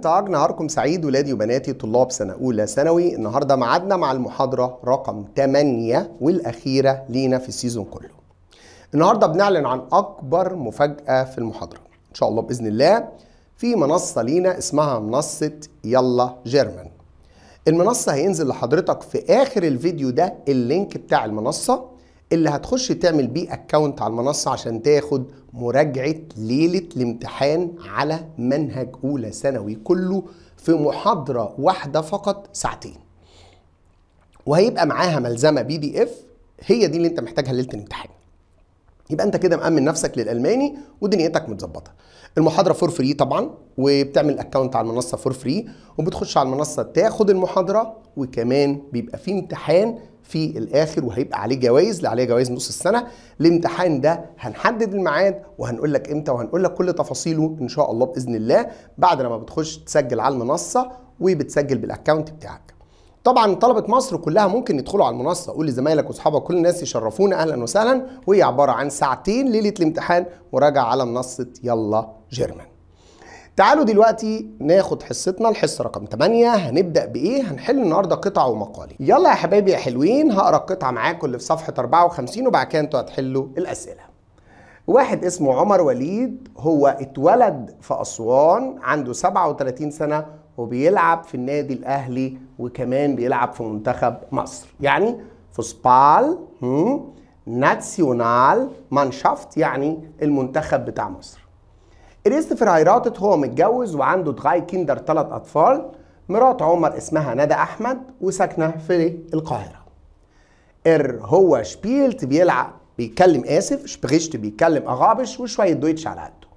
انتاج نهاركم سعيد ولادي وبناتي طلاب سنه اولى ثانوي النهارده ميعادنا مع المحاضره رقم 8 والاخيره لينا في السيزون كله النهارده بنعلن عن اكبر مفاجاه في المحاضره ان شاء الله باذن الله في منصه لينا اسمها منصه يلا جيرمان المنصه هينزل لحضرتك في اخر الفيديو ده اللينك بتاع المنصه اللي هتخش تعمل بيه اكونت على المنصه عشان تاخد مراجعه ليله الامتحان على منهج اولى ثانوي كله في محاضره واحده فقط ساعتين وهيبقى معاها ملزمه بي دي اف هي دي اللي انت محتاجها ليله الامتحان يبقى انت كده مامن نفسك للالماني ودنيتك متظبطه المحاضره فور فري طبعا وبتعمل اكونت على المنصه فور فري وبتخش على المنصه تاخد المحاضره وكمان بيبقى في امتحان في الاخر وهيبقى عليه جوائز اللي عليه جوائز نص السنه الامتحان ده هنحدد الميعاد وهنقول لك امتى وهنقول لك كل تفاصيله ان شاء الله باذن الله بعد لما بتخش تسجل على المنصه وبتسجل بالاكونت بتاعك طبعا طلبه مصر كلها ممكن يدخلوا على المنصه قول لزمايلك واصحابك كل الناس يشرفونا اهلا وسهلا وهي عباره عن ساعتين ليله الامتحان مراجعه على منصه يلا جيرمان تعالوا دلوقتي ناخد حصتنا الحصه رقم 8 هنبدا بايه هنحل النهارده قطع ومقالي يلا يا حبايبي يا حلوين هقرا القطعه معاكم اللي في صفحه 54 وبعد كده انتوا هتحلوا الاسئله واحد اسمه عمر وليد هو اتولد في اسوان عنده 37 سنه وبيلعب في النادي الاهلي وكمان بيلعب في منتخب مصر يعني فوسبال ناتسيونال مانشافت يعني المنتخب بتاع مصر إريست هيراتت هو متجوز وعنده دغاي كيندر ثلاث أطفال مرات عمر اسمها ندى أحمد وساكنة في القاهرة إر هو شبيلت بيلعب بيتكلم آسف شبغشت بيتكلم أغابش وشوية دويتش على قده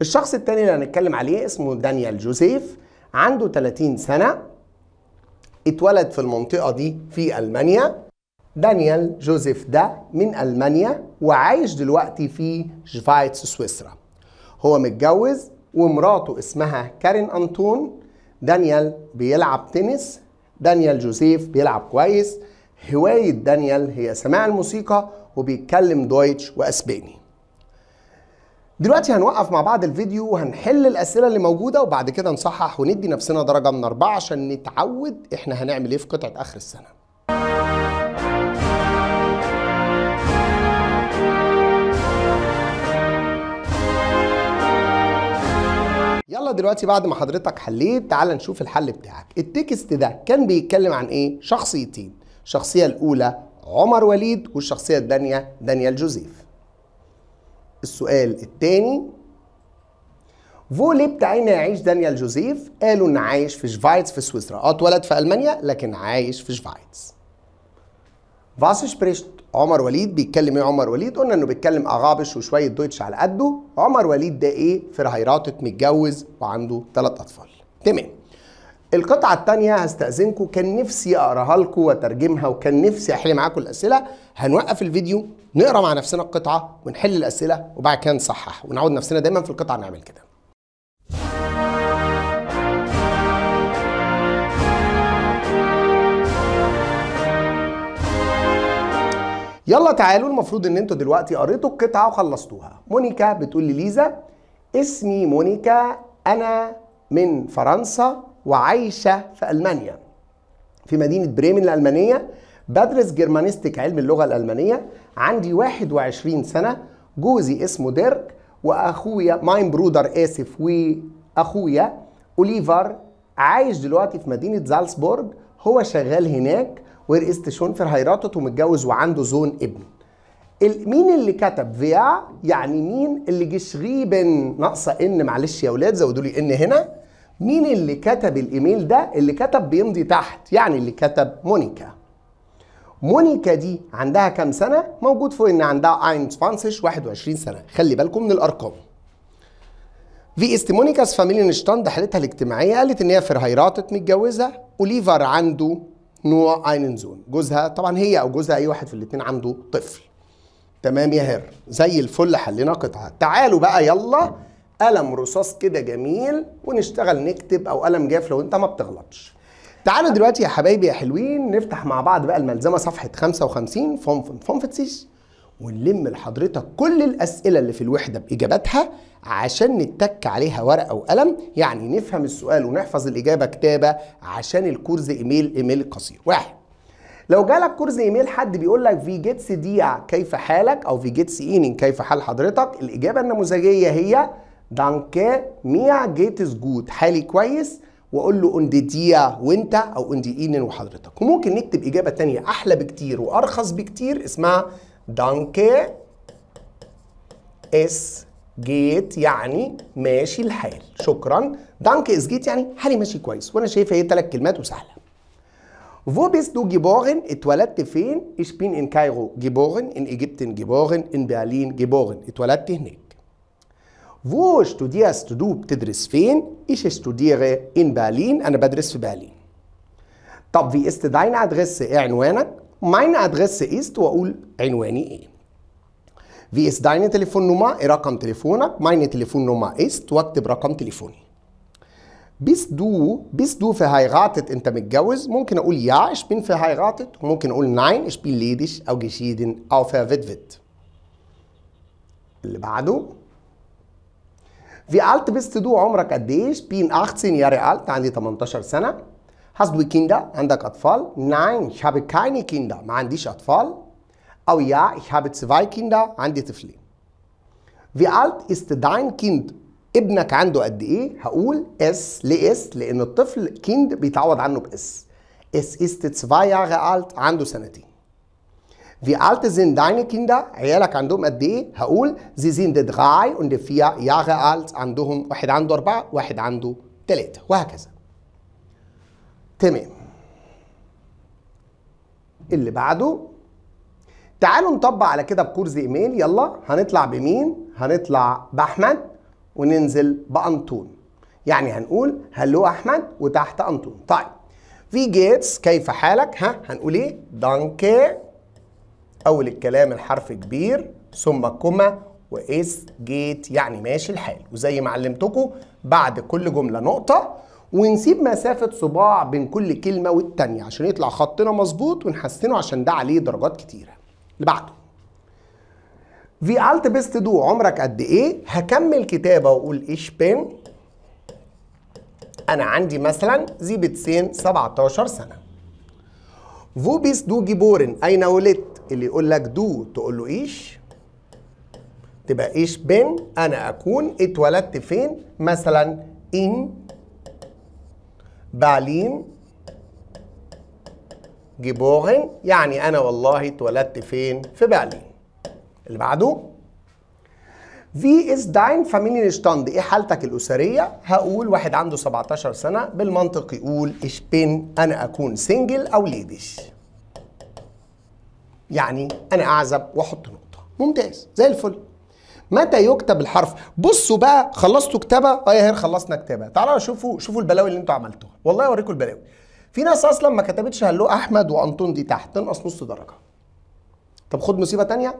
الشخص الثاني اللي هنتكلم عليه اسمه دانيال جوزيف عنده 30 سنة اتولد في المنطقة دي في ألمانيا دانيال جوزيف ده دا من ألمانيا وعايش دلوقتي في شفايتس سويسرا هو متجوز ومراته اسمها كارين أنتون دانيال بيلعب تنس دانيال جوزيف بيلعب كويس هواية دانيال هي سماع الموسيقى وبيتكلم دويتش وأسباني دلوقتي هنوقف مع بعض الفيديو وهنحل الاسئله اللي موجوده وبعد كده نصحح وندي نفسنا درجه من اربعه عشان نتعود احنا هنعمل ايه في قطعه اخر السنه يلا دلوقتي بعد ما حضرتك حليت تعال نشوف الحل بتاعك التكست ده كان بيتكلم عن ايه شخصيتين الشخصيه الاولى عمر وليد والشخصيه الثانيه دانيال جوزيف السؤال الثاني فولي ليه بتاعنا يعيش دانيال جوزيف قالوا ان عايش في شفايتس في سويسرا اه اتولد في المانيا لكن عايش في شفايتس فاس سبريشت عمر وليد بيتكلم ايه عمر وليد قلنا انه بيتكلم اغابش وشويه دويتش على قده عمر وليد ده ايه في هيراتك متجوز وعنده ثلاث اطفال تمام القطعة التانية هستأذنكم كان نفسي أقراها لكم وأترجمها وكان نفسي أحل معاكم الأسئلة هنوقف الفيديو نقرا مع نفسنا القطعة ونحل الأسئلة وبعد كده نصحح ونعود نفسنا دايما في القطعة نعمل كده يلا تعالوا المفروض ان انتوا دلوقتي قريتوا القطعه وخلصتوها مونيكا بتقول لليزا اسمي مونيكا انا من فرنسا وعايشة في ألمانيا في مدينة بريمن الألمانية بدرس جرمانيستيك علم اللغة الألمانية عندي 21 سنة جوزي اسمه ديرك وأخويا ماين برودر آسف وأخويا أوليفر عايش دلوقتي في مدينة زالسبورج هو شغال هناك ورئيسة شونفر هيراتت ومتجوز وعنده زون ابن مين اللي كتب فيا يعني مين اللي جشغيبن ناقصه ان معلش يا اولاد زودوا لي ان هنا مين اللي كتب الايميل ده اللي كتب بيمضي تحت يعني اللي كتب مونيكا مونيكا دي عندها كام سنه موجود فوق ان عندها اينز فانسش 21 سنه خلي بالكم من الارقام في است مونيكاس فاميلينشتاند حالتها الاجتماعيه قالت ان هي فرهيراتت متجوزه اوليفر عنده نوع زون جوزها طبعا هي او جوزها اي واحد في الاثنين عنده طفل تمام يا هير زي الفل حلينا قطعه تعالوا بقى يلا قلم رصاص كده جميل ونشتغل نكتب او قلم جاف لو انت ما بتغلطش تعالوا دلوقتي يا حبايبي يا حلوين نفتح مع بعض بقى الملزمه صفحه 55 فوم فتسيش ونلم لحضرتك كل الاسئله اللي في الوحده باجاباتها عشان نتك عليها ورقه وقلم يعني نفهم السؤال ونحفظ الاجابه كتابه عشان الكورز ايميل ايميل قصير واحد لو جالك كورس ايميل حد بيقول لك في جيتس ديع كيف حالك او في جيتس اينين كيف حال حضرتك الاجابه النموذجيه هي دانكا ميا جيتس جود حالي كويس واقول له اون دي ديا وانت او اون دي اينن وحضرتك وممكن نكتب اجابه تانية احلى بكتير وارخص بكتير اسمها دانكا اس جيت يعني ماشي الحال شكرا دانك اس جيت يعني حالي ماشي كويس وانا شايف هي ثلاث كلمات وسهله فو بيست دو جيبورن اتولدت فين؟ Ich بين ان كايرو جيبورن ان ايجيبتن جيبورن ان برلين جيبورن اتولدت هناك. Wo studierst du بتدرس فين؟ Ich studiere in Berlin. أنا بدرس في برلين. طب wie ist deine Adresse? إيه عنوانك؟ Meine Adresse ist وأقول عنواني إيه. Wie ist deine Telefonnummer? إيه رقم تليفونك؟ Meine Telefonnummer ist واكتب رقم تليفوني. Bist du bist du verheiratet أنت متجوز؟ ممكن أقول ja ich bin verheiratet وممكن أقول nein ich bin ledig أو geschieden أو verwitwet. اللي بعده في alt bist du عمرك قد ايش؟ بين 18 ياري alt عندي 18 سنة. Hast du Kinder؟ عندك أطفال؟ Nein, ich habe keine Kinder. ما عنديش أطفال. أو يا, ich habe zwei Kinder. عندي طفلين. في alt ist dein Kind؟ ابنك عنده قد ايه؟ هقول اس ليه اس؟ لأن الطفل كيند بيتعوض عنه بإس. اس ist zwei Jahre alt عنده سنتين. Wie alt sind deine Kinder? عيالك عندهم قد ايه؟ هقول زي زين sind دراي und vier Jahre alt عندهم واحد عنده أربعة واحد عنده ثلاثة وهكذا. تمام. اللي بعده تعالوا نطبق على كده بكورس ايميل يلا هنطلع بمين؟ هنطلع بأحمد وننزل بأنطون. يعني هنقول هلو أحمد وتحت أنطون. طيب. في جيتس كيف حالك؟ ها هنقول ايه؟ دانكي أول الكلام الحرف كبير ثم كما وإس جيت يعني ماشي الحال وزي ما علمتكم بعد كل جملة نقطة ونسيب مسافة صباع بين كل كلمة والتانية عشان يطلع خطنا مظبوط ونحسنه عشان ده عليه درجات كتيرة اللي بعده في الت بيست دو عمرك قد ايه هكمل كتابة واقول ايش بين انا عندي مثلا زي بتسين 17 سنة فو بيس دو جيبورن اين ولدت اللي يقول لك دو تقول له ايش تبقى ايش بين انا اكون اتولدت فين مثلا ان بالين جيبورن يعني انا والله اتولدت فين في برلين اللي بعده في از داين فاميلين ستاند ايه حالتك الاسريه هقول واحد عنده 17 سنه بالمنطق يقول بين انا اكون سنجل او ليدش يعني انا اعزب واحط نقطه ممتاز زي الفل متى يكتب الحرف بصوا بقى خلصتوا كتابه اه يا هير خلصنا كتابه تعالوا شوفوا شوفوا البلاوي اللي انتوا عملتوها والله اوريكم البلاوي في ناس اصلا ما كتبتش هلو احمد وانطون دي تحت تنقص نص درجه طب خد مصيبه تانية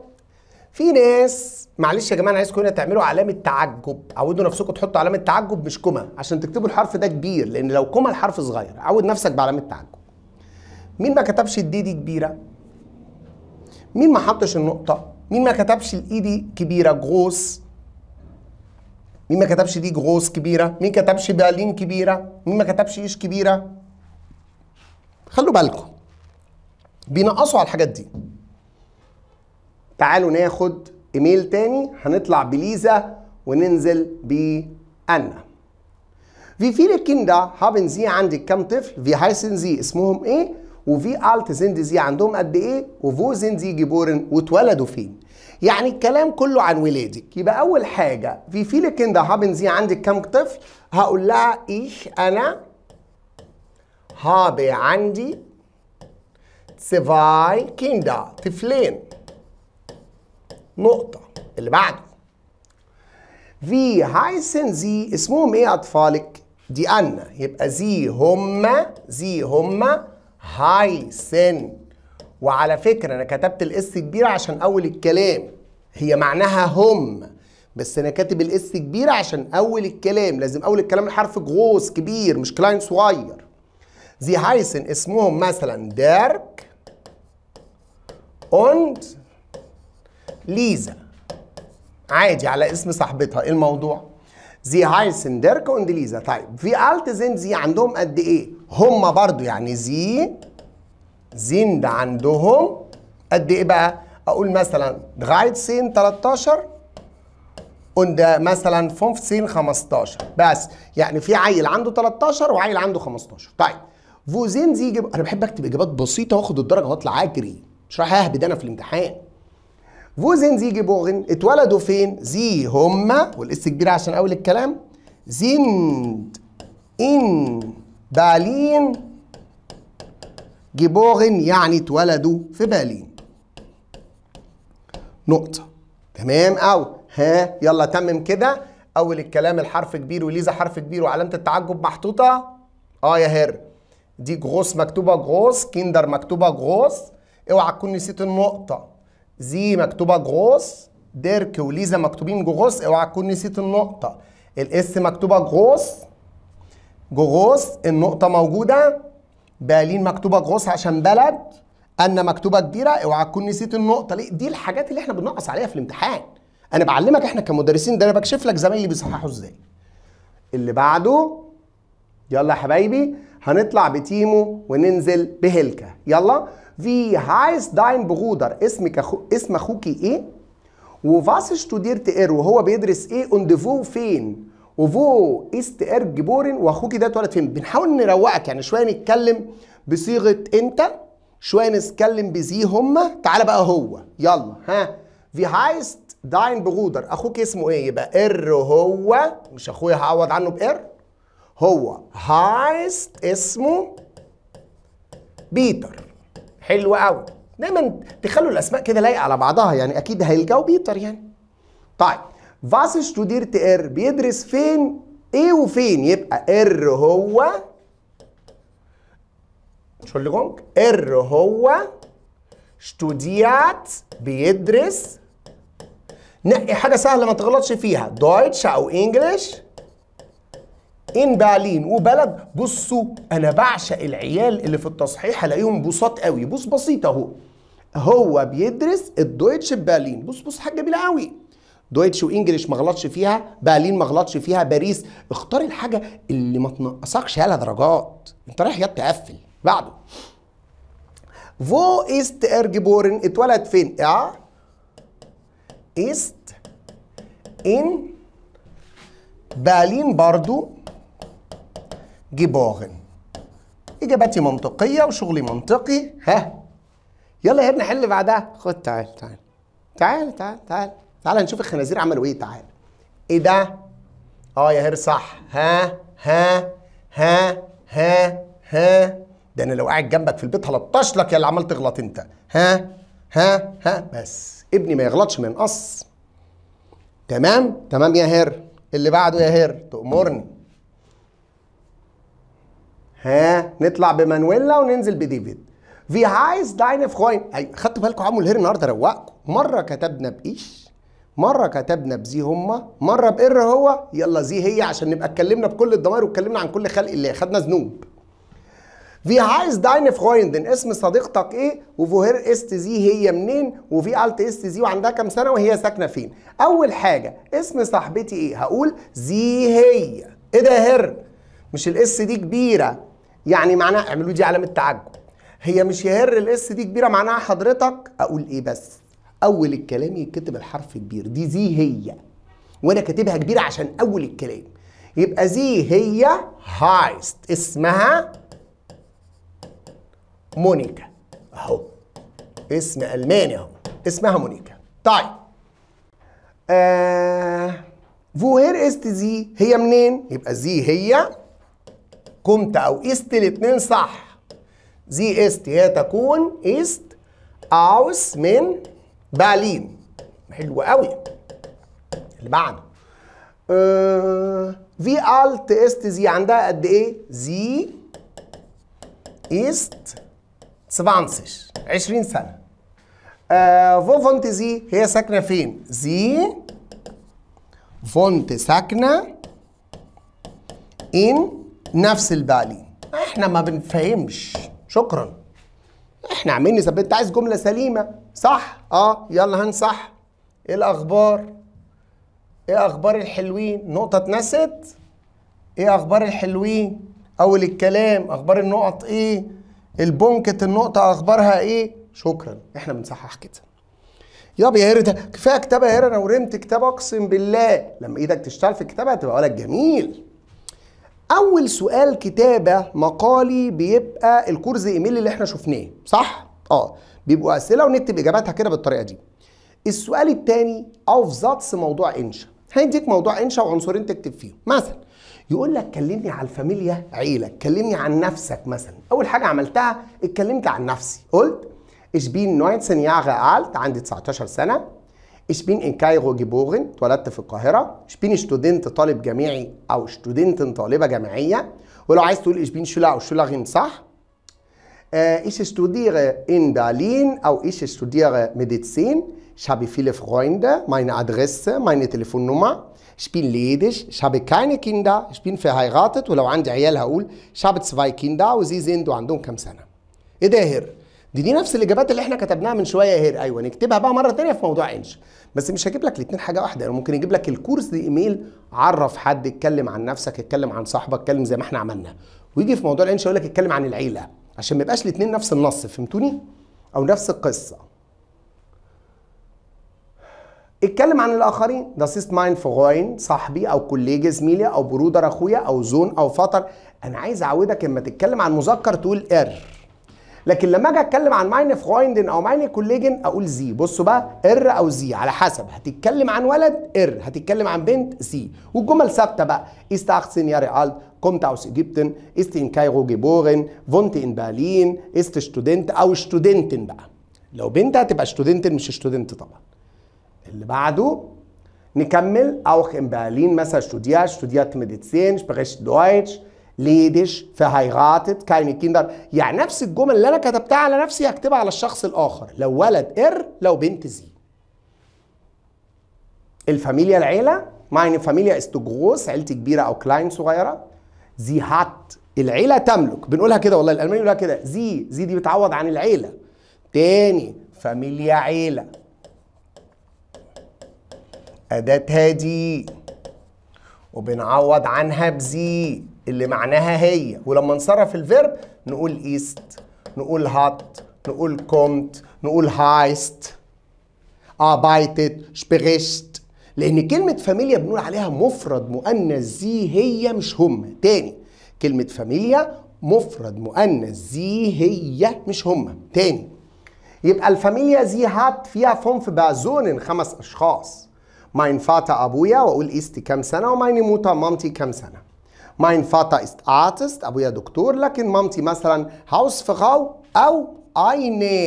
في ناس معلش يا جماعه انا عايزكم هنا تعملوا علامه تعجب عودوا نفسكم تحطوا علامه تعجب مش كوما عشان تكتبوا الحرف ده كبير لان لو كوما الحرف صغير عود نفسك بعلامه تعجب مين ما كتبش الدي دي كبيره مين ما حطش النقطة مين ما كتبش الاي دي كبيرة جروس مين ما كتبش دي جروس كبيرة مين كتبش بالين كبيرة مين ما كتبش ايش كبيرة خلوا بالكم بينقصوا على الحاجات دي تعالوا ناخد ايميل تاني هنطلع بليزا وننزل بأنا في viele Kinder هابن زي عندك كم طفل في هايسن زي اسمهم ايه؟ وفي الت زي عندهم قد ايه وفو زي جبورن واتولدوا فين يعني الكلام كله عن ولادك يبقى اول حاجه في فيلك انت هابن زي عندك كام طفل هقول لها ايش انا هابي عندي سيفاي كيندا طفلين نقطه اللي بعده في هايسن زي اسمهم ايه اطفالك دي انا يبقى زي هما زي هما هاي سن وعلى فكرة أنا كتبت الإس كبيرة عشان أول الكلام هي معناها هم بس أنا كاتب الإس كبيرة عشان أول الكلام لازم أول الكلام الحرف غوص كبير مش كلاين صغير زي هايسن اسمهم مثلا ديرك أوند ليزا عادي على اسم صاحبتها ايه الموضوع؟ زي هايسن ديرك ليزا طيب في زين زي عندهم قد ايه هم برضو يعني زي زند عندهم قد ايه بقى اقول مثلا سين 13 und مثلا 15 15 بس يعني في عيل عنده 13 وعيل عنده 15 طيب فوزين زي جب... انا بحب اكتب اجابات بسيطه واخد الدرجه واطلع اجري مش رايح اهبد انا في الامتحان زين زي جيبوغن اتولدوا فين؟ زي هما والاس كبيرة عشان أول الكلام زيند إن بالين جيبوغن يعني اتولدوا في بالين نقطة تمام أو ها يلا تمم كده أول الكلام الحرف كبير وليزا حرف كبير وعلامة التعجب محطوطة أه يا هر دي غوص مكتوبة غوص كيندر مكتوبة غوص اوعى تكون نسيت النقطة زي مكتوبه غوص ديرك وليزا مكتوبين جروس اوعى تكون نسيت النقطه الاس مكتوبه جروس جروس النقطه موجوده بالين مكتوبه غوص عشان بلد ان مكتوبه كبيره اوعى تكون نسيت النقطه ليه دي الحاجات اللي احنا بننقص عليها في الامتحان انا بعلمك احنا كمدرسين ده انا بكشف لك زمايلي بيصححوا ازاي اللي بعده يلا يا حبايبي هنطلع بتيمو وننزل بهلكة يلا Wie heißt dein Bruder? اسمك اسم أخوك إيه؟ وفاس ستوديرت إير وهو بيدرس إيه؟ أند فو فين؟ وفو است إير جبورن وأخوك ده اتولد فين؟ بنحاول نروقك يعني شوية نتكلم بصيغة أنت شوية نتكلم بزي هما تعالى بقى هو يلا ها في هايست داين بغودر أخوك اسمه إيه؟ يبقى إر هو مش أخويا هعوض عنه بإر هو هايست اسمه بيتر حلو قوي دايما تخلوا الاسماء كده لايقه على بعضها يعني اكيد هيلجاوا بيتر يعني طيب فاس ستوديرت ار بيدرس فين ايه وفين يبقى ار هو شولجونج ار هو ستوديات بيدرس نقي حاجه سهله ما تغلطش فيها دويتش او انجلش ان بعلين وبلد بصوا انا بعشق العيال اللي في التصحيح الاقيهم بساط قوي بص بسيط اهو هو بيدرس الدويتش ببرلين بص بص حاجه جميله قوي دويتش وانجلش ما غلطش فيها برلين ما غلطش فيها باريس اختار الحاجه اللي ما تنقصكش يالا درجات انت رايح يا تقفل بعده فو ايست ارجبورن اتولد فين اه ايست ان برلين برضو geboren اجاباتي منطقيه وشغلي منطقي ها يلا يا ابني حل بعدها خد تعال تعال تعال تعال تعال تعال نشوف الخنازير عملوا ايه تعال ايه ده اه يا هير صح ها ها ها ها ها ده انا لو قاعد جنبك في البيت هلطش لك يا اللي عمال تغلط انت ها ها ها بس ابني ما يغلطش من قص تمام تمام يا هير اللي بعده يا هير تأمرني ها نطلع بمانويلا وننزل بديفيد في هايز داين فخوين اي خدتوا بالكم عمو الهير النهارده روقكم مره كتبنا بايش مره كتبنا بزي هما مره بار هو يلا زي هي عشان نبقى اتكلمنا بكل الضمائر واتكلمنا عن كل خلق الله خدنا ذنوب في هايز داين فرويندن اسم صديقتك ايه وفوهير است زي هي منين وفي الت است زي وعندها كام سنه وهي ساكنه فين اول حاجه اسم صاحبتي ايه هقول زي هي ايه ده هير مش الاس دي كبيره يعني معناها اعملوا دي علامه تعجب هي مش يا هر الاس دي كبيره معناها حضرتك اقول ايه بس اول الكلام يتكتب الحرف كبير دي زي هي وانا كاتبها كبيره عشان اول الكلام يبقى زي هي هايست اسمها مونيكا اهو اسم الماني اهو اسمها مونيكا طيب آه هير است زي هي منين يبقى زي هي قمت او است الاثنين صح زي است هي تكون است اوس من بالين حلو قوي اللي بعده آه، في الت است زي عندها قد ايه زي است 20 20 سنه آه، فو فونت زي هي ساكنه فين زي فونت ساكنه ان نفس البالي احنا ما بنفهمش شكرا احنا عاملين نثبت انت عايز جمله سليمه صح اه يلا هنصح ايه الاخبار ايه اخبار الحلوين نقطه اتنست ايه اخبار الحلوين اول الكلام اخبار النقط ايه البونكت النقطه اخبارها ايه شكرا احنا بنصحح كده يابا يا هيرة كفايه كتابه يا هيرة انا ورمت كتاب اقسم بالله لما ايدك تشتغل في الكتابه هتبقى ولد جميل اول سؤال كتابه مقالي بيبقى الكورز ايميل اللي احنا شفناه صح اه بيبقوا اسئله ونكتب اجاباتها كده بالطريقه دي السؤال الثاني اوفزاتس موضوع انشا هيديك موضوع انشا وعنصرين تكتب فيهم مثلا يقول لك كلمني على الفاميليا عيلة كلمني عن نفسك مثلا اول حاجه عملتها اتكلمت عن نفسي قلت ich بين 19 Jahre عندي 19 سنه Ich bin in Kairo geboren اتولدت في القاهرة Ich bin student طالب جامعي أو student طالبة جامعية ولو عايز تقول ich bin Schüler أو Schülerin صح Ich studiere in Berlin أو ich studiere Medizin Ich habe viele Freunde meine Adresse meine Telefonnummer Ich bin ledig Ich habe keine Kinder Ich bin verheiratet ولو عندي عيال هقول Ich habe zwei Kinder وزي زين دو عندهم كم سنة إيه ده هر دي دي نفس الاجابات اللي احنا كتبناها من شويه هير ايوه نكتبها بقى مره ثانيه في موضوع انش بس مش هجيب لك الاثنين حاجه واحده انا يعني ممكن اجيب لك الكورس ايميل عرف حد اتكلم عن نفسك اتكلم عن صاحبك اتكلم زي ما احنا عملنا ويجي في موضوع الانش يقول لك اتكلم عن العيله عشان ما يبقاش الاثنين نفس النص فهمتوني او نفس القصه اتكلم عن الاخرين ده سيست ماين فغوين صاحبي او كوليجي زميلي او برودر اخويا او زون او فطر انا عايز اعودك لما تتكلم عن مذكر تقول ار er. لكن لما اجي اتكلم عن ماين فرويندن او ماين كوليجن اقول زي بصوا بقى ار او زي على حسب هتتكلم عن ولد ار هتتكلم عن بنت زي والجمل ثابته بقى است 18 ياري alt كومت اوس ايجيبتن ist ان كايرو جيبورن فونت ان بالين ist ستودنت او ستودنتن بقى لو بنت هتبقى Studentin مش ستودنت طبعا اللي بعده نكمل اوخ ان بالين مثلا studiert ستوديات Medizin سبريش دويتش ليدش verheiratet كاين كيندر يعني نفس الجمل اللي انا كتبتها على نفسي هكتبها على الشخص الاخر لو ولد ار لو بنت زي الفاميليا العيله ماين فاميليا است جروس عيلتي كبيره او كلاين صغيره زي هات العيله تملك بنقولها كده والله الالماني بيقولها كده زي زي دي بتعوض عن العيله تاني فاميليا عيله اداتها دي وبنعوض عنها بزي اللي معناها هي ولما نصرف الفيرب نقول ايست نقول هات نقول كومت نقول هايست arbeitet spricht لان كلمه فاميليا بنقول عليها مفرد مؤنث زي هي مش هم تاني كلمه فاميليا مفرد مؤنث زي هي مش هم تاني يبقى الفاميليا زي هات فيها فونف بازونن خمس اشخاص ماين فاتا ابويا واقول ايستي كام سنه وماين موتا مامتي كام سنه ماين فاتا است ارتست أبويا دكتور لكن مامتي مثلا فراو أو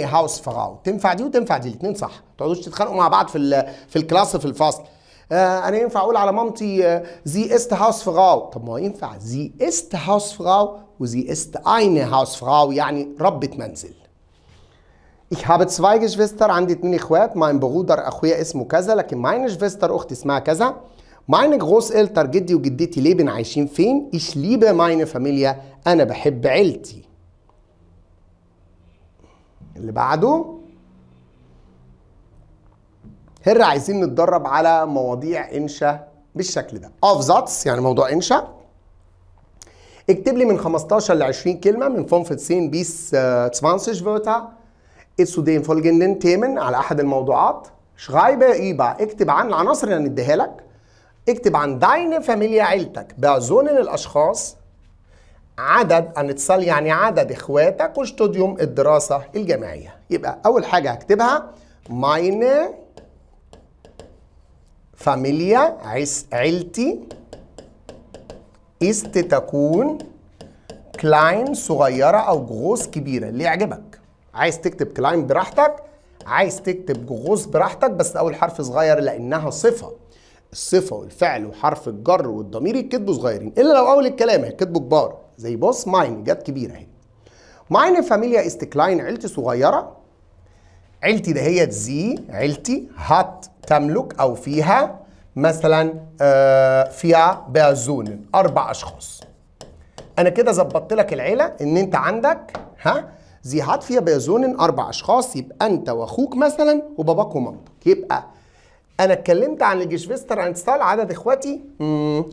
هاوس فراو تنفع دي وتنفع دي الاثنين صح ما تقعدوش تتخانقوا مع بعض في في الكلاس في الفصل آه انا ينفع اقول على مامتي زي است هاوس فراو طب ما هو ينفع زي است هاوس فراو وزي است ايني هاوس فراو يعني ربة منزل Ich habe zwei Geschwister, عندي اتنين اخوات, mein Bruder اخويا اسمه كذا, لكن meine Schwester اختي اسمها كذا. جروس إلتر جدي وجدتي ليبن عايشين فين؟ إيش liebe meine فاميليا؟ أنا بحب عيلتي. اللي بعده هر عايزين نتدرب على مواضيع انشا بالشكل ده أوف ذاتس يعني موضوع انشا اكتب لي من 15 ل 20 كلمه من فون سين بيس 20 آه، فيرتا اتسو دين فولجندن تيمن على احد الموضوعات شغايبه إيبا اكتب عن العناصر اللي هنديها لك اكتب عن داين فاميليا عيلتك بعزون الاشخاص عدد انتصال يعني عدد اخواتك واشتديوم الدراسه الجامعيه يبقى اول حاجه هكتبها ماين فاميليا عيلتي است تكون كلاين صغيره او جغوص كبيره اللي يعجبك عايز تكتب كلاين براحتك عايز تكتب جغوص براحتك بس اول حرف صغير لانها صفه الصفه والفعل وحرف الجر والضمير يتكتبوا صغيرين الا لو اول الكلام هيتكتبوا كبار زي بوس ماين جت كبيره اهي ماين فاميليا استكلاين عيلتي صغيره عيلتي دهيت زي عيلتي هات تملك او فيها مثلا آه، فيها بازون اربع اشخاص انا كده ظبطت لك العيله ان انت عندك ها زي هات فيها بازون اربع اشخاص يبقى انت واخوك مثلا وباباك ومامتك يبقى انا اتكلمت عن الجشفستر انستال عدد اخواتي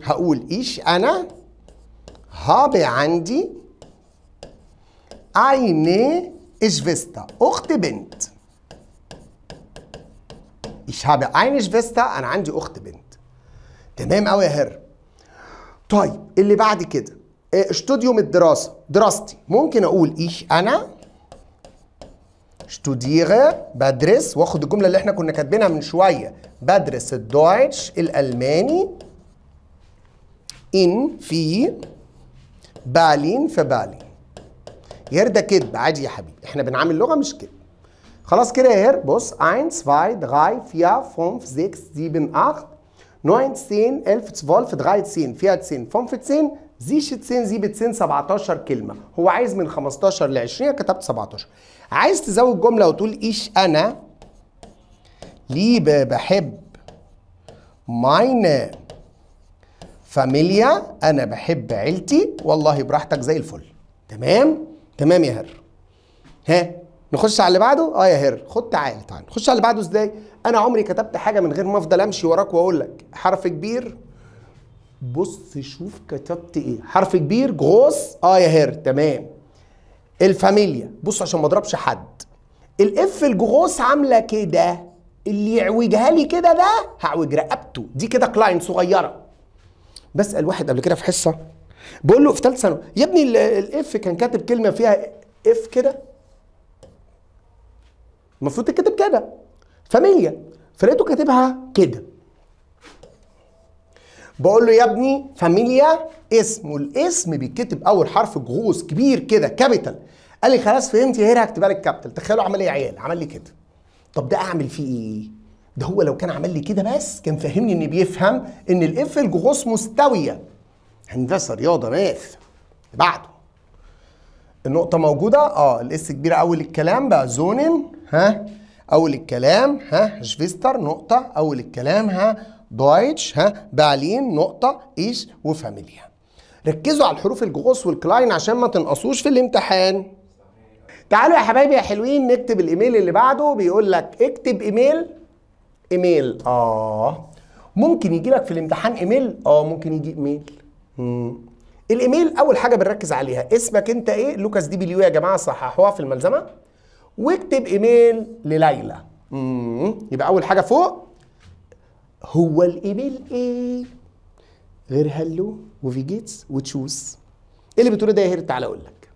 هقول ايش انا هابي عندي ايني اجفيستا اخت بنت ايش هابي ايني Schwester انا عندي اخت بنت تمام قوي يا هر طيب اللي بعد كده اشتوديوم إيه، الدراسه دراستي ممكن اقول ايش انا studiere بدرس واخد الجمله اللي احنا كنا كاتبينها من شويه بدرس الدويتش الالماني in في بالين في بالين يهر ده كذب عادي يا حبيبي احنا بنعمل لغه مش كده خلاص كده يا هير بص 1 2 3 4 5 6 7 8 9 10 11 12 13 14 15 زي سين زي بتسين 17 كلمه هو عايز من 15 ل 20 كتبت 17 عايز تزود جمله وتقول ايش انا ليه بحب ماين فاميليا انا بحب عيلتي والله براحتك زي الفل تمام تمام يا هر ها نخش على اللي بعده اه يا هر خد تعالى تعالى نخش على اللي بعده ازاي انا عمري كتبت حاجه من غير ما افضل امشي وراك واقول لك حرف كبير بص شوف كتبت ايه حرف كبير غوص اه يا هير تمام الفاميليا بص عشان ما اضربش حد الاف الجغوص عامله كده اللي يعوجها لي كده ده هعوج رقبته دي كده كلاين صغيره بسال واحد قبل كده في حصه بقول له في ثالث ثانوي يا ابني الاف كان كاتب كلمه فيها اف كده المفروض تكتب كده فاميليا فلقيته كاتبها كده بقول له يا ابني فاميليا اسم والاسم بيتكتب اول حرف جغوص كبير كده كابيتال قال لي خلاص فهمت يا هيرا هكتبها لك كابيتال تخيلوا عمل ايه يا عيال عمل لي كده طب ده اعمل فيه ايه ده هو لو كان عمل لي كده بس كان فهمني ان بيفهم ان الاف الجغوص مستويه هندسه رياضه ماث بعده النقطة موجودة؟ اه الاس كبيرة أول الكلام بقى زونن ها أول الكلام ها شفيستر نقطة أول الكلام ها دويتش ها بعلين نقطه ايش وفاميليا ركزوا على الحروف الجوس والكلاين عشان ما تنقصوش في الامتحان تعالوا يا حبايبي يا حلوين نكتب الايميل اللي بعده بيقول لك اكتب ايميل ايميل اه ممكن يجي لك في الامتحان ايميل اه ممكن يجي ايميل مم. الايميل اول حاجه بنركز عليها اسمك انت ايه لوكاس دي بليو يا جماعه صححوها في الملزمه واكتب ايميل لليلى يبقى اول حاجه فوق هو الايميل ايه غير هلو وفي جيتس وتشوز ايه اللي بتقوله ده يا هير تعالى اقول لك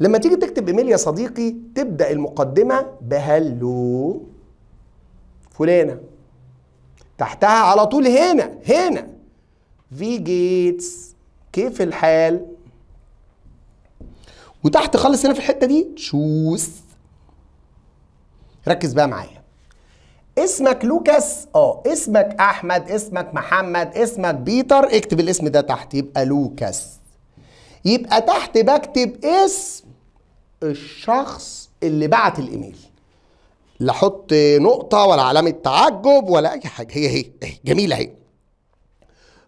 لما تيجي تكتب ايميل يا صديقي تبدا المقدمه بهلو فلانه تحتها على طول هنا هنا في جيتس كيف الحال وتحت خالص هنا في الحته دي تشوز ركز بقى معايا اسمك لوكاس اه اسمك احمد اسمك محمد اسمك بيتر اكتب الاسم ده تحت يبقى لوكاس يبقى تحت بكتب اسم الشخص اللي بعت الايميل لا احط نقطه ولا علامه تعجب ولا اي حاجه هي هي جميله اهي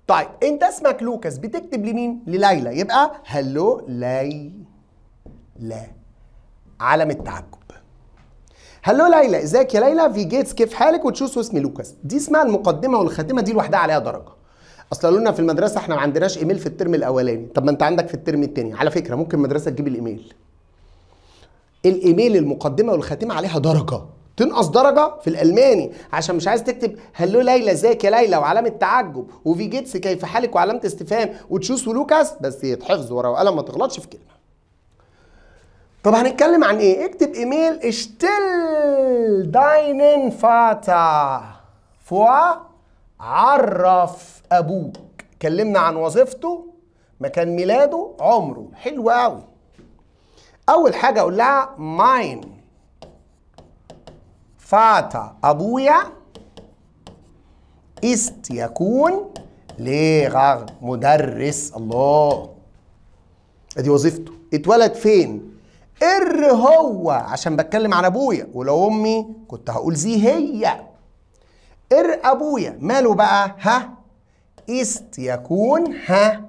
طيب انت اسمك لوكاس بتكتب لمين لليلى يبقى هلو ليلى علامه تعجب هلو ليلى ازيك يا ليلى في جيتس كيف حالك وتشوس اسمي لوكاس دي اسمها المقدمه والخاتمه دي لوحدها عليها درجه اصل قالوا لنا في المدرسه احنا ما عندناش ايميل في الترم الاولاني طب ما انت عندك في الترم الثاني على فكره ممكن مدرسه تجيب الايميل الايميل المقدمه والخاتمه عليها درجه تنقص درجة في الألماني عشان مش عايز تكتب هلو ليلى ازيك يا ليلى وعلامة تعجب وفي جيتس كيف حالك وعلامة استفهام وتشوس ولوكاس بس يتحفظ ورا وقلم ما تغلطش في كلمة طب هنتكلم عن ايه؟ اكتب ايميل اشتل داينن فاتا فوا عرف ابوك كلمنا عن وظيفته مكان ميلاده عمره حلو قوي اول حاجه اقول لها ماين فاتا ابويا است يكون ليغر مدرس الله ادي وظيفته اتولد فين ار هو عشان بتكلم عن ابويا ولو امي كنت هقول زي هي ار ابويا ماله بقى ها است يكون ها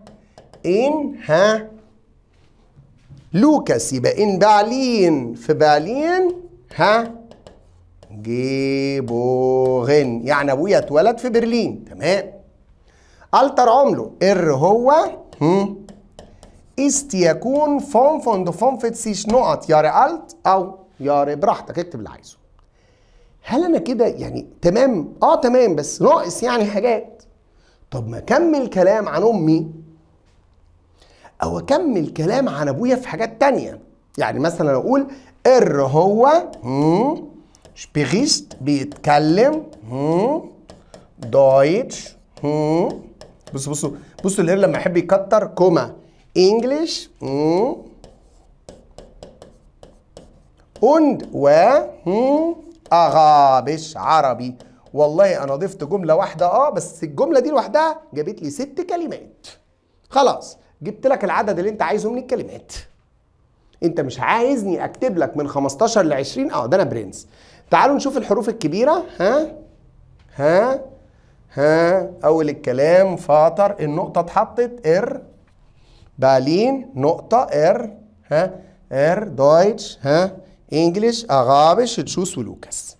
ان ها لوكاس يبقى ان بعلين في بعلين ها جيبوغن يعني ابويا اتولد في برلين تمام التر عمله ار هو هم ist يكون فون فون فون فتسيش نقط ياري الت او ياري براحتك اكتب اللي عايزه هل انا كده يعني تمام اه تمام بس ناقص يعني حاجات طب ما اكمل كلام عن امي او اكمل كلام عن ابويا في حاجات تانية يعني مثلا اقول ار هو شبيغيست بيتكلم دويتش بصوا بصوا بصوا الار لما يحب يكتر كوما English hm, und و Arabisch عربي والله انا ضفت جمله واحده اه بس الجمله دي لوحدها جابت لي ست كلمات خلاص جبت لك العدد اللي انت عايزه من الكلمات انت مش عايزني اكتب لك من 15 ل 20 اه ده انا برنس تعالوا نشوف الحروف الكبيره ها ها ها اول الكلام فاطر النقطه اتحطت ار بالين نقطة ار ها ار دويتش ها انجلش اغابش تشوس ولوكاس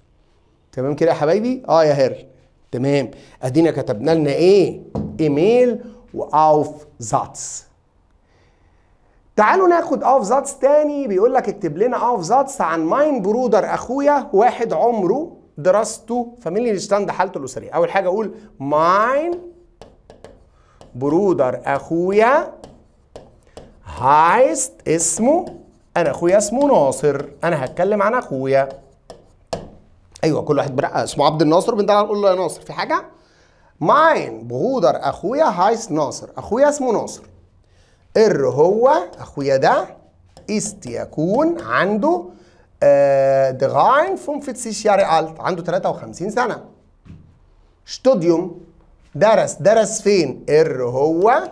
تمام كده يا حبايبي اه يا هير تمام ادينا كتبنا لنا ايه ايميل واوف زاتس تعالوا ناخد اوف زاتس تاني بيقول لك اكتب لنا اوف زاتس عن ماين برودر اخويا واحد عمره دراسته فاميلي ستاند حالته الاسريه اول حاجه اقول ماين برودر اخويا هايست اسمه انا اخويا اسمه ناصر انا هتكلم عن اخويا ايوه كل واحد برقه اسمه عبد الناصر بنطلع نقول له يا ناصر في حاجه ماين بودر اخويا هايست ناصر اخويا اسمه ناصر ار هو اخويا ده است يكون عنده آه، دغاين فونفتسيش ياري الت عنده 53 سنه ستوديوم درس درس فين ار هو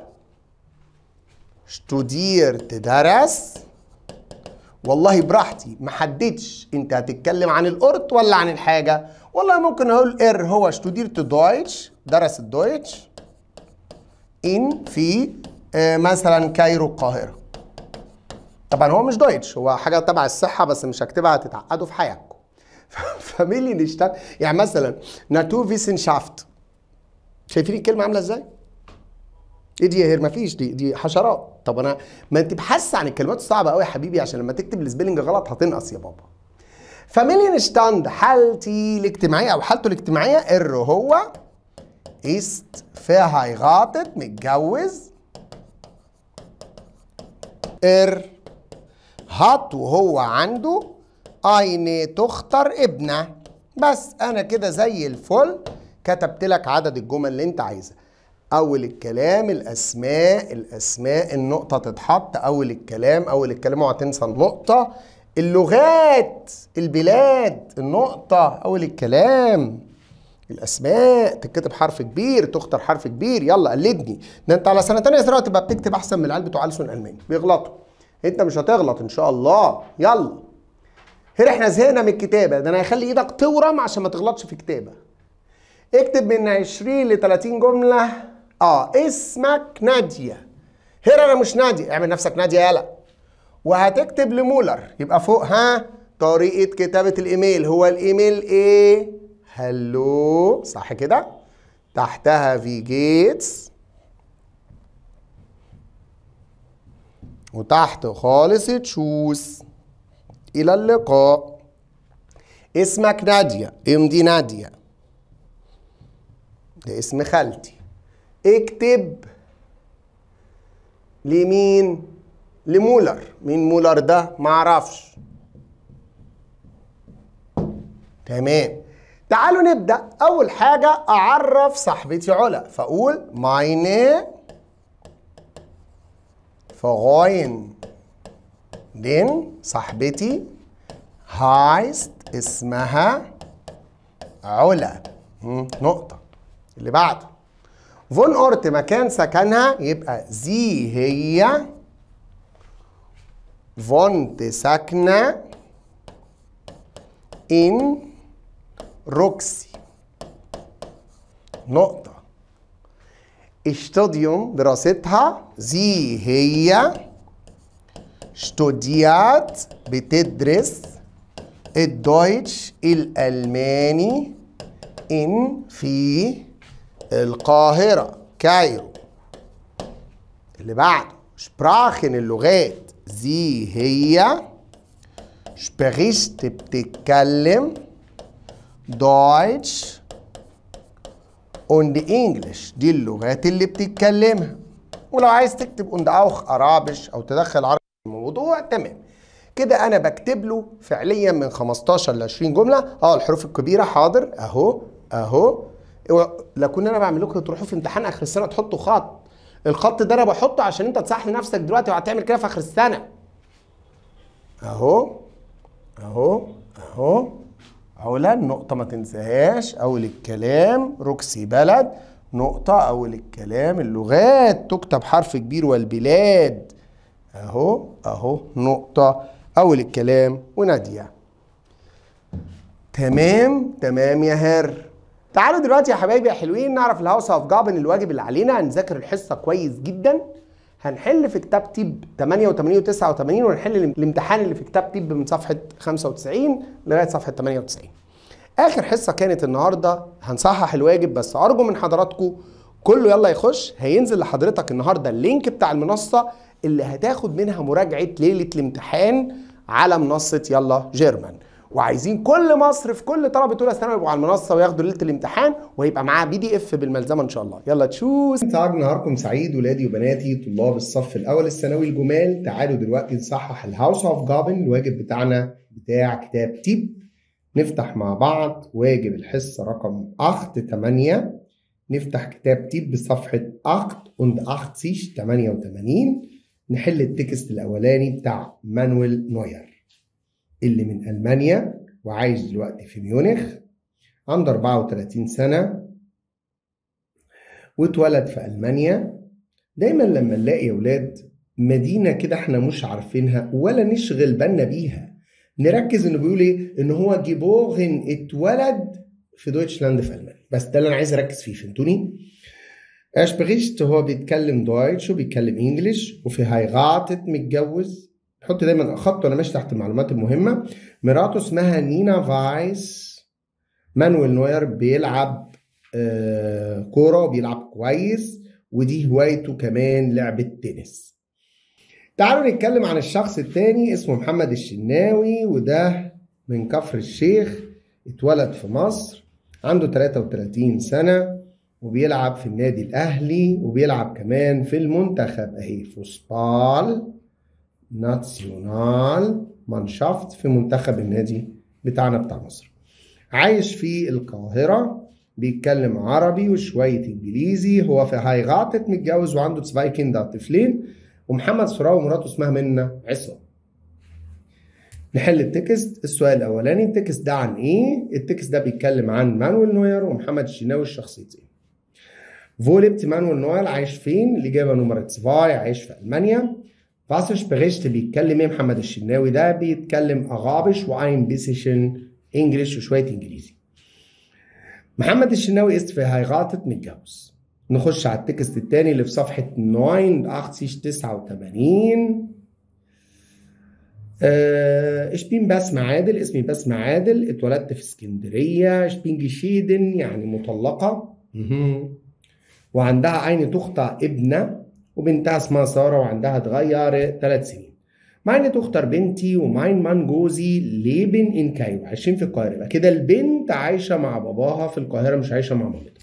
شتودير تدرس والله براحتي ما حددتش انت هتتكلم عن الارت ولا عن الحاجه والله ممكن اقول ار هو شتودير دويتش درس الدويتش ان في آه، مثلا كايرو القاهره طبعا هو مش دويتش هو حاجه تبع الصحه بس مش هكتبها هتتعقدوا في حياتكم فمين اللي نشتغل يعني مثلا ناتو فيسنشافت شايفين الكلمه عامله ازاي؟ ايه دي هير مفيش دي دي حشرات طب انا ما انت تبحث عن الكلمات الصعبه قوي يا حبيبي عشان لما تكتب السبيلنج غلط هتنقص يا بابا فميلين شتاند حالتي الاجتماعيه او حالته الاجتماعيه ار هو است verheiratet متجوز ار هات وهو عنده اين تختار ابنه بس انا كده زي الفل كتبت لك عدد الجمل اللي انت عايزها اول الكلام الاسماء الاسماء النقطه تتحط اول الكلام اول الكلام اوعى تنسى النقطه اللغات البلاد النقطه اول الكلام الاسماء تتكتب حرف كبير تختار حرف كبير يلا قلدني ده انت على سنه ثانيه ثانوي تبقى بتكتب احسن من العيال بتوع السن الالماني بيغلطوا انت مش هتغلط ان شاء الله يلا هنا احنا زهقنا من الكتابه ده انا هخلي ايدك تورم عشان ما تغلطش في كتابه اكتب من 20 ل 30 جمله اه اسمك ناديه هنا انا مش ناديه اعمل نفسك ناديه يالا وهتكتب لمولر يبقى فوق ها طريقه كتابه الايميل هو الايميل ايه هلو صح كده تحتها في جيتس وتحت خالص تشوس الى اللقاء اسمك ناديه ام دي ناديه ده اسم خالتي اكتب لمين لمولر مين مولر ده معرفش تمام تعالوا نبدا اول حاجه اعرف صاحبتي علا فاقول ماينه فغاين دين صاحبتي هايست اسمها علا نقطه اللي بعده فون اورت مكان سكنها يبقى زي هي فونت ساكنة إن روكسي نقطة اشتوديوم دراستها زي هي اشتوديات بتدرس الدويتش الألماني إن في القاهرة كايرو اللي بعده شبراخن اللغات زي هي سبريشت بتتكلم دويتش اند انجلش دي اللغات اللي بتتكلمها ولو عايز تكتب اند اوخ ارابش أو تدخل عربي في الموضوع تمام كده أنا بكتب له فعليا من 15 ل 20 جملة أه الحروف الكبيرة حاضر أهو أهو لو كنت انا بعمل لكم تروحوا في امتحان اخر السنه تحطوا خط الخط ده انا بحطه عشان انت تصحح لنفسك دلوقتي وهتعمل كده في اخر السنه اهو اهو اهو اولا نقطه ما تنساهاش اول الكلام روكسي بلد نقطه اول الكلام اللغات تكتب حرف كبير والبلاد اهو اهو نقطه اول الكلام وناديه تمام تمام يا هر تعالوا دلوقتي يا حبايبي يا حلوين نعرف الهاوس اوف جابن الواجب اللي علينا هنذاكر الحصه كويس جدا هنحل في كتاب تيب 88 و89 ونحل الامتحان اللي في كتاب تيب من صفحه 95 لغايه صفحه 98 اخر حصه كانت النهارده هنصحح الواجب بس ارجو من حضراتكم كله يلا يخش هينزل لحضرتك النهارده اللينك بتاع المنصه اللي هتاخد منها مراجعه ليله الامتحان على منصه يلا جيرمان وعايزين كل مصر في كل طلبه اولى ثانوي يبقوا على المنصه وياخدوا ليله الامتحان وهيبقى معاه بي دي اف بالملزمه ان شاء الله يلا تشوز تعالوا نهاركم سعيد ولادي وبناتي طلاب الصف الاول الثانوي الجمال تعالوا دلوقتي نصحح الهاوس اوف جابن الواجب بتاعنا بتاع كتاب تيب نفتح مع بعض واجب الحصه رقم 8 8 نفتح كتاب تيب بصفحه 8 und 80 88 نحل التكست الاولاني بتاع مانويل نوير اللي من ألمانيا وعايش دلوقتي في ميونخ عنده 34 سنة واتولد في ألمانيا دايما لما نلاقي يا مدينة كده احنا مش عارفينها ولا نشغل بالنا بيها نركز انه بيقول ايه ان هو جيبوغن اتولد في دويتشلاند في ألمانيا بس ده اللي انا عايز اركز فيه فهمتوني؟ اشبغيشت هو بيتكلم دويتش وبيتكلم انجلش وفي هيغاتت متجوز حط دايما خط وانا ماشي تحت المعلومات المهمه مراته اسمها نينا فايس مانويل نوير بيلعب آه، كوره وبيلعب كويس ودي هوايته كمان لعبه تنس تعالوا نتكلم عن الشخص الثاني اسمه محمد الشناوي وده من كفر الشيخ اتولد في مصر عنده 33 سنة وبيلعب في النادي الأهلي وبيلعب كمان في المنتخب أهي في ناسيونال مانشافت في منتخب النادي بتاعنا بتاع مصر عايش في القاهرة بيتكلم عربي وشوية انجليزي هو في هاي غاطت متجوز وعنده تسباي كيندر طفلين ومحمد ثراء ومراته اسمها منا عصام نحل التكست السؤال الاولاني التكست ده عن ايه التكست ده بيتكلم عن مانويل نوير ومحمد الشناوي الشخصيتين فولبت مانويل نوير عايش فين الاجابه نمرة 2 عايش في المانيا Was spricht بيتكلم ايه محمد الشناوي ده بيتكلم اغابش وعين بيسيشن انجلش وشويه انجليزي محمد الشناوي است في هيغاتت متجوز نخش على التكست الثاني اللي في صفحة 989 ايش آه، اشبين بسمة عادل اسمي بسمة عادل اتولدت في اسكندرية بين جشيدن يعني مطلقة وعندها عين تخطى ابنة وبنتها اسمها ساره وعندها اتغير ثلاث سنين ماين تختار بنتي وماين مان جوزي ليبن ان كايرو عايشين في القاهره يبقى كده البنت عايشه مع باباها في القاهره مش عايشه مع مامتها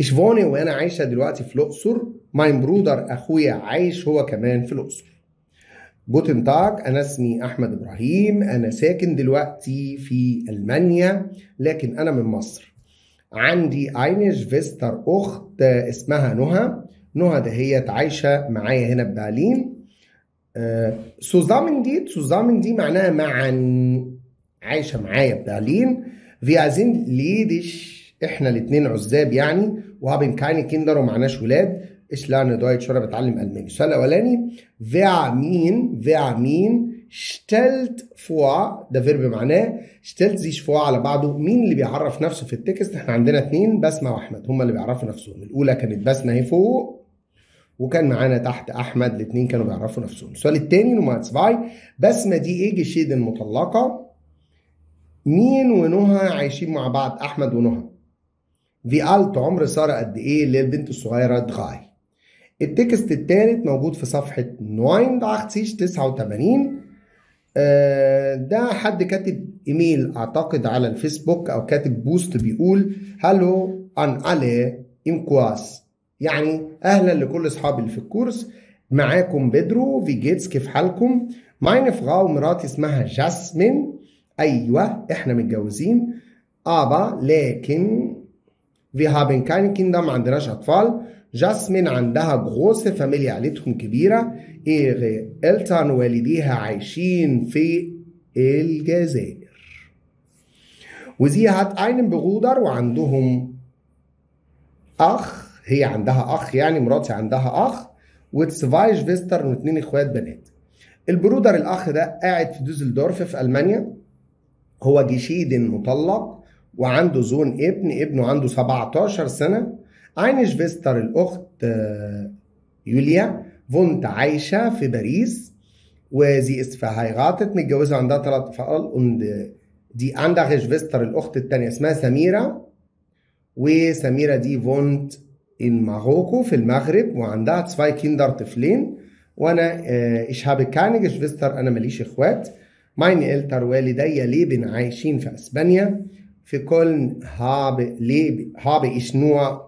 اشفوني وانا عايشه دلوقتي في الاقصر ماين برودر اخويا عايش هو كمان في الاقصر جوتن تاك أنا اسمي أحمد إبراهيم أنا ساكن دلوقتي في ألمانيا لكن أنا من مصر عندي اينش فيستر أخت اسمها نهى نهى دهيت عايشة معايا هنا ببرلين آه، سوزامن دي سوزامن دي معناها معا عايشة معايا ببرلين في عايزين ليدش احنا الاثنين عزاب يعني وهابن كايني كيندر ومعناش ولاد ايش لان دويتش وانا بتعلم الماني السؤال الاولاني فيا مين فيا مين شتلت فوا ده فيرب معناه شتلت زيش vor على بعضه مين اللي بيعرف نفسه في التكست احنا عندنا اثنين بسمه واحمد هما اللي بيعرفوا نفسهم الاولى كانت بسمه هي فوق وكان معانا تحت احمد الاثنين كانوا بيعرفوا نفسهم السؤال الثاني نمرة 7 بسمه دي ايه جشيد المطلقه مين ونهى عايشين مع بعض احمد ونهى في فيالت عمر ساره قد ايه للبنت الصغيره دغاي التكست الثالث موجود في صفحه 989 89 آه، ده حد كاتب ايميل اعتقد على الفيسبوك او كاتب بوست بيقول هالو ان الي كواس يعني اهلا لكل اصحابي اللي في الكورس معاكم بيدرو في جيتس كيف حالكم ماين فراو مراتي اسمها جاسمين ايوه احنا متجوزين ابا لكن في هابن كاين كيندا ما عندناش اطفال جاسمين عندها جروس فاميليا عيلتهم كبيرة ايه إلتان والديها عايشين في الجزائر وزي هات اينن بغودر وعندهم أخ هي عندها اخ يعني مراتي عندها اخ وتسفايش فيستر واثنين اخوات بنات البرودر الاخ ده قاعد في دوزلدورف في المانيا هو جشيد مطلق وعنده زون ابن ابنه عنده 17 سنه عينش فيستر الاخت آه، يوليا فونت عايشه في باريس وزي اسفها هيغاتت متجوزه عندها ثلاث اطفال دي عندها فيستر الاخت الثانيه اسمها سميره وسميره دي فونت in Marokko في المغرب وعندها zwei Kinder طفلين وانا آه، ich habe keine Geschwister انا ماليش اخوات meine Eltern والدي leben عايشين في اسبانيا في كولن habe lebe habe ich nur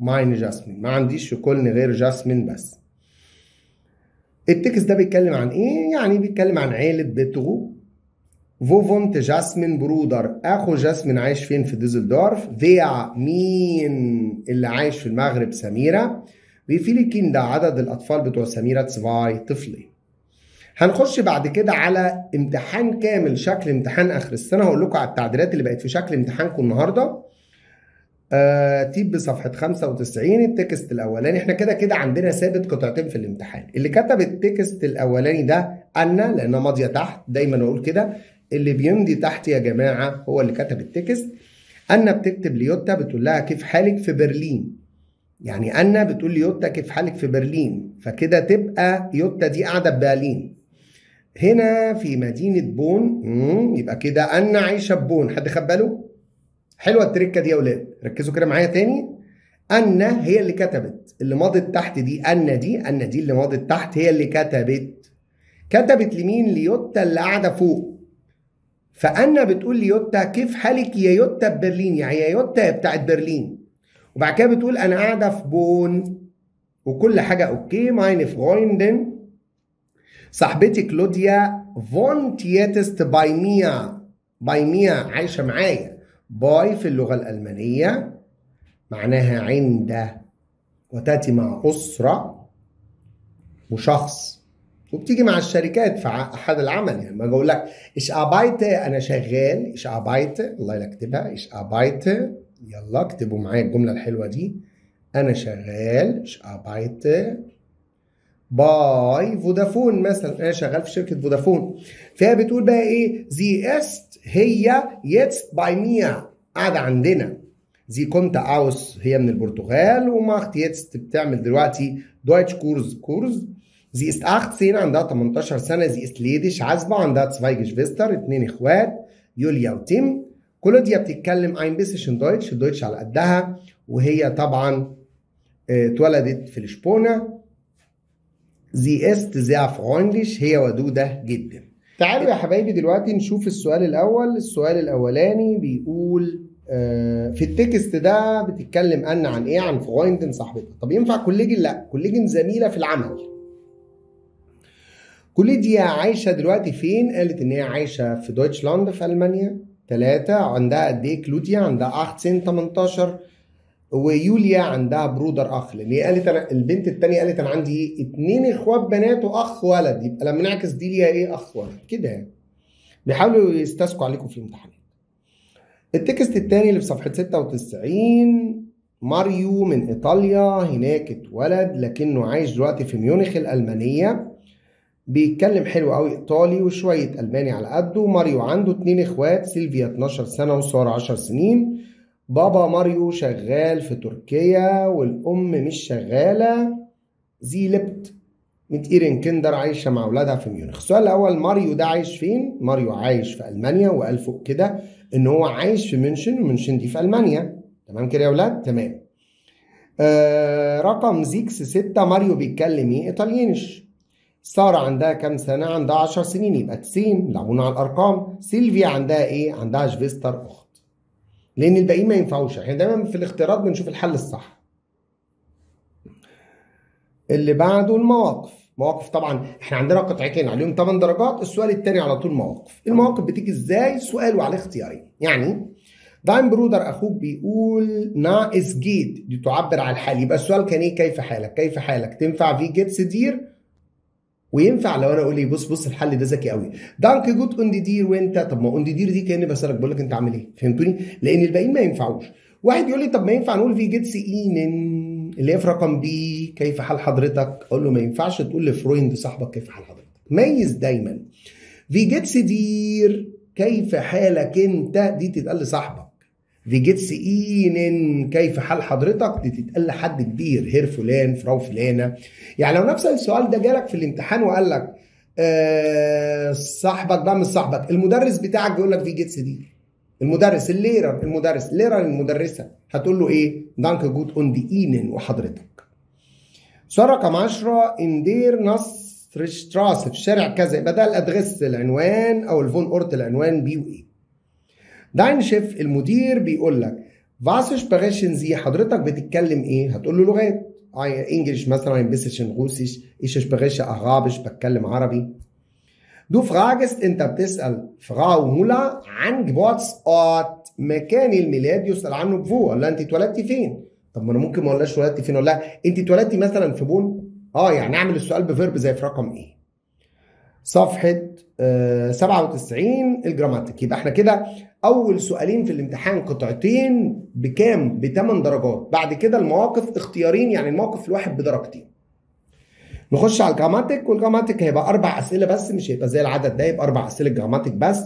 meine Jasmine ما عنديش في كولن غير جاسمين بس التكست ده بيتكلم عن ايه يعني بيتكلم عن عيله بتغو فوفونت جاسمين برودر اخو جاسمين عايش فين في ديزلدورف ذيع مين اللي عايش في المغرب سميرة وفي كيندا عدد الاطفال بتوع سميرة تسفاي طفلين هنخش بعد كده على امتحان كامل شكل امتحان اخر السنه هقول لكم على التعديلات اللي بقت في شكل امتحانكم النهارده آه تيب صفحه 95 التكست الاولاني احنا كده كده عندنا ثابت قطعتين في الامتحان اللي كتب التكست الاولاني ده انا لانها ماضيه تحت دايما اقول كده اللي بيمضي تحت يا جماعه هو اللي كتب التكست أنا بتكتب ليوتا بتقول لها كيف حالك في برلين يعني أنا بتقول ليوتا كيف حالك في برلين فكده تبقى يوتا دي قاعدة في برلين هنا في مدينة بون يبقى كده أنا عايشة ببون حد خد باله؟ حلوة التركة دي يا ولاد ركزوا كده معايا تاني أنا هي اللي كتبت اللي ماضت تحت دي أنا دي أنا دي اللي ماضت تحت هي اللي كتبت كتبت لمين؟ ليوتا اللي قاعدة فوق فانا بتقول لي يوتا كيف حالك يا يوتا ببرلين يعني يا يوتا بتاعت برلين وبعد كده بتقول انا قاعده في بون وكل حاجه اوكي ماين فرويندن صاحبتي كلوديا فون باي ميا باي ميا عايشه معايا باي في اللغه الالمانيه معناها عند وتاتي مع اسره وشخص وبتيجي مع الشركات في احد العمل يعني ما بقول لك ايش ابايته انا شغال ايش ابايته الله اكتبها ايش ابايته يلا اكتبوا معايا الجمله الحلوه دي انا شغال ايش ابايته باي فودافون مثلا انا شغال في شركه فودافون فهي بتقول بقى ايه زي است هي يتس باي ميا قاعده عندنا زي كونتا اوس هي من البرتغال وماخت يتس بتعمل دلوقتي دويتش كورز كورز Sie ist 18 عندها 18 سنة sie ist ledig عازبة عندها zwei Geschwister اتنين اخوات يوليا وتيم كلوديا بتتكلم ein bisschen Deutsch الدويتش على قدها وهي طبعا آه، اتولدت في الشبونة. sie ist sehr freundlich هي ودودة جدا تعالوا يا حبايبي دلوقتي نشوف السؤال الأول السؤال الأولاني بيقول آه، في التكست ده بتتكلم أن عن إيه عن فرويندن صاحبتها طب ينفع كوليجن لا كوليجن زميلة في العمل كل دي عايشه دلوقتي فين قالت ان هي عايشه في دويتشلاند في المانيا ثلاثة عندها قد ايه كلوديا عندها اخ سن 18 ويوليا عندها برودر اخ لان هي قالت انا البنت الثانيه قالت انا عندي اتنين اخوات بنات واخ ولد يبقى لما نعكس دي ليها ايه اخ ولد كده يعني. بيحاولوا يستسقوا عليكم في الامتحانات التكست الثاني اللي في صفحه 96 ماريو من ايطاليا هناك اتولد لكنه عايش دلوقتي في ميونخ الالمانيه بيتكلم حلو قوي ايطالي وشويه الماني على قده ماريو عنده اتنين اخوات سيلفيا 12 سنه وساره 10 سنين بابا ماريو شغال في تركيا والام مش شغاله زي لبت مت ايرين كندر عايشه مع اولادها في ميونخ السؤال الاول ماريو ده عايش فين ماريو عايش في المانيا وقال فوق كده ان هو عايش في منشن ومنشن دي في المانيا تمام كده يا اولاد تمام آه رقم زيكس ستة ماريو بيتكلم ايه ايطاليانيش سارة عندها كم سنة؟ عندها 10 سنين يبقى 90 لعبونا على الأرقام سيلفيا عندها إيه؟ عندها شفيستر أخت لأن الباقيين ما ينفعوش احنا دايما في الاختيارات بنشوف الحل الصح اللي بعده المواقف مواقف طبعا احنا عندنا قطعتين عليهم 8 درجات السؤال الثاني على طول مواقف المواقف بتيجي ازاي سؤال وعليه اختيارين يعني دايم برودر اخوك بيقول نا جيت دي تعبر عن الحال يبقى السؤال كان ايه كيف حالك كيف حالك تنفع في جيت سدير وينفع لو انا اقول لي بص بص الحل ده ذكي قوي دانك جود اون دي دير وانت طب ما اون دي دير دي كاني بسالك بقول لك انت عامل ايه فهمتوني لان الباقيين ما ينفعوش واحد يقول لي طب ما ينفع نقول في جيتس اينن اللي هي في رقم بي كيف حال حضرتك اقول له ما ينفعش تقول لفرويند صاحبك كيف حال حضرتك ميز دايما في جيتس دير كيف حالك انت دي تتقال لصاحبك في جيتس اينن كيف حال حضرتك دي تتقال لحد كبير هير فلان فراو فلانه يعني لو نفس السؤال ده جالك في الامتحان وقال لك آه صاحبك بقى مش صاحبك المدرس بتاعك بيقول لك في جيتس دي المدرس الليرر المدرس ليرر المدرسه هتقول له ايه دانك جوت اون دي اينن وحضرتك سؤال رقم 10 اندير نصر شتراس في شارع كذا يبقى ده الادغس العنوان او الفون اورت العنوان بي وايه داين شيف المدير بيقول لك فاسش بغشن زي حضرتك بتتكلم ايه هتقول له لغات انجلش مثلا ein bisschen روسيش ich spreche arabisch بتكلم عربي دو فراجست انت بتسأل فراو مولا عن جبوتس اوت مكان الميلاد يسأل عنه بفو ولا انت اتولدتي فين؟ طب ما انا ممكن ما اقولهاش اتولدتي فين ولا انت اتولدتي مثلا في بون؟ اه يعني اعمل السؤال بفيرب زي في رقم ايه؟ صفحة 97 آه، الجراماتيك يبقى احنا كده اول سؤالين في الامتحان قطعتين بكام بثمان درجات بعد كده المواقف اختيارين يعني الموقف الواحد بدرجتين نخش على الجراماتيك والجراماتيك هيبقى اربع اسئله بس مش هيبقى زي العدد ده يبقى اربع اسئله جراماتيك بس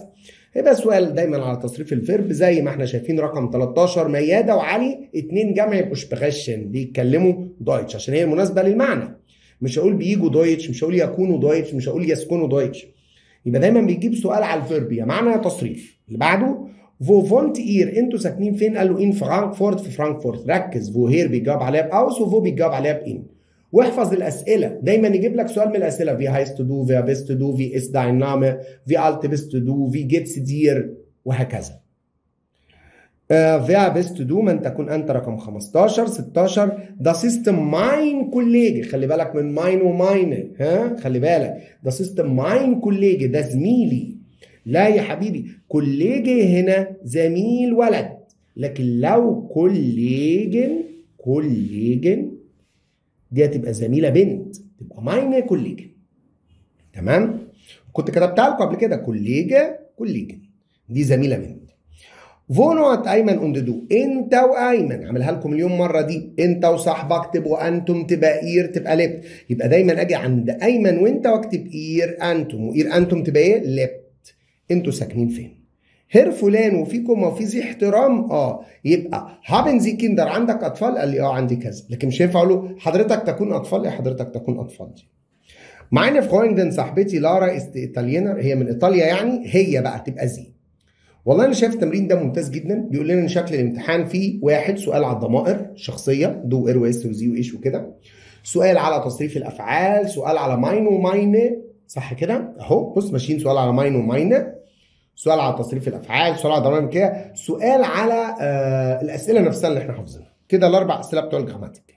هيبقى سؤال دايما على تصريف الفيرب زي ما احنا شايفين رقم 13 مياده وعلي اتنين جمع بوشبغشن بيتكلموا دويتش عشان هي مناسبه للمعنى مش هقول بيجوا دويتش مش هقول يكونوا دويتش مش هقول يسكنوا دويتش يبقى دايما بيجيب سؤال على الفيرب يا معنى يا تصريف اللي بعده فو فونت اير انتوا ساكنين فين قال له ان فرانكفورت في فرانكفورت ركز فو هير بيجاوب عليها باوس وفو بيجاوب عليها بان واحفظ الاسئله دايما يجيب لك سؤال من الاسئله في هايست تو دو في بيست تو دو في اس داينامي في الت بيست تو دو في جيتس دير وهكذا فيابس تو دو من تكون انت رقم 15 16 ده سيستم ماين كوليجي خلي بالك من ماين وماين ها خلي بالك ده سيستم ماين كوليجي ده زميلي لا يا حبيبي كوليجي هنا زميل ولد لكن لو كوليجن كوليجن دي هتبقى زميله بنت تبقى ماين كوليجن تمام كنت كتبتها لكم قبل كده كوليجا كوليجن دي زميله بنت فونوت ايمن اون دو انت وايمن عملها لكم اليوم مره دي انت وصاحبك تبقوا انتم تبقى اير تبقى لبت يبقى دايما اجي عند ايمن وانت واكتب اير انتم واير انتم تبقى ايه لبت انتوا ساكنين فين هير فلان وفيكم وفي ذي احترام اه يبقى هابن زي كيندر عندك اطفال قال لي اه عندي كذا لكن مش هينفع اقول له حضرتك تكون اطفال يا حضرتك تكون اطفال دي معانا في صاحبتي لارا است ايطاليانر هي من ايطاليا يعني هي بقى تبقى زي والله انا شايف التمرين ده ممتاز جدا بيقول لنا ان شكل الامتحان فيه واحد سؤال على الضمائر الشخصيه دو اير واس وزي وايش وكده سؤال على تصريف الافعال سؤال على ماين وماين صح كده اهو بص ماشيين سؤال على ماين وماين سؤال على تصريف الافعال سؤال على ضمائر كده سؤال على آه الاسئله نفسها اللي احنا حافظينها كده الاربع اسئله بتوع الجراماتيك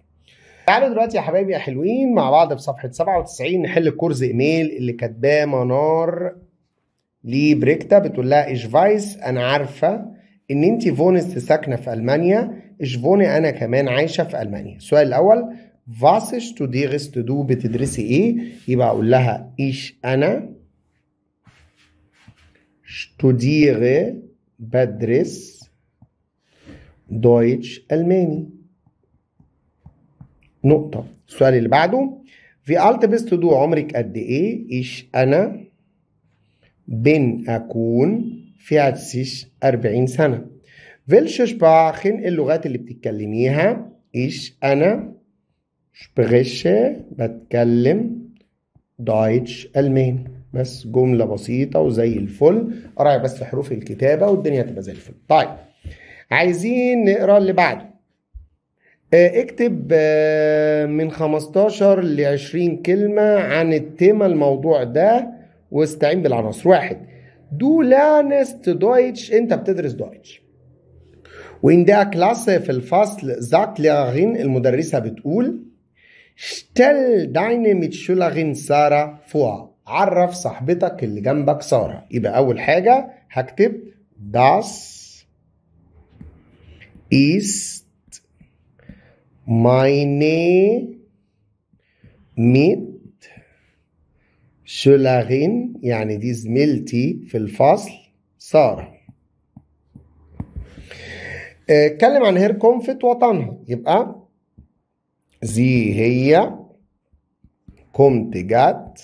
تعالوا دلوقتي يا حبايبي يا حلوين مع بعض في صفحه 97 نحل الكورس ايميل اللي كاتباه منار لبريكتا بتقول لها ايش فايس انا عارفه ان انت فونست ساكنه في المانيا ايش فوني انا كمان عايشه في المانيا السؤال الاول فاسش تو دو بتدرسي ايه يبقى اقول لها ايش انا studiere بدرس دويتش الماني نقطة السؤال اللي بعده في الت بيست دو عمرك قد ايه ايش انا بن أكون في عدسيش 40 سنة فيلش شباخن اللغات اللي بتتكلميها إيش أنا spreche بتكلم دايتش ألماني بس جملة بسيطة وزي الفل رايح بس حروف الكتابة والدنيا تبقى زي الفل طيب عايزين نقرا اللي بعده اكتب من 15 ل 20 كلمة عن التيمة الموضوع ده واستعين بالعناصر واحد دو لانست دويتش انت بتدرس دويتش وإن دا كلاس في الفصل زاك لاغين المدرسة بتقول شتل دايناميت شولاغين سارة فوا عرف صاحبتك اللي جنبك سارة يبقى أول حاجة هكتب داس ist meine mit شلاغين يعني دي زميلتي في الفصل ساره آه، اتكلم عن هير كومفت وطنها يبقى زي هي كومت جات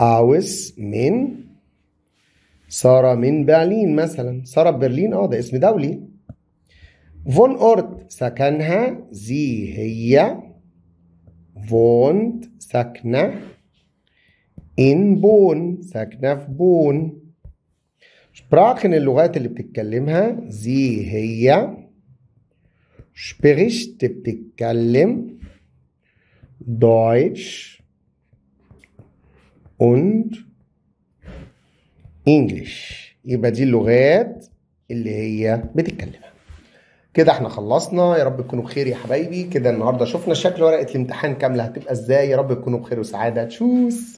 اوس من سارة من برلين مثلا سارة برلين اه ده اسم دولي فون اورت سكنها زي هي فونت ساكنة إن بون ساكنة في بون sprachen اللغات اللي بتتكلمها زي هي spricht بتتكلم Deutsch und English يبقى دي اللغات اللي هي بتتكلمها كده احنا خلصنا يا رب تكونوا بخير يا حبايبي كده النهارده شفنا شكل ورقه الامتحان كامله هتبقى ازاي يا رب تكونوا بخير وسعاده تشوس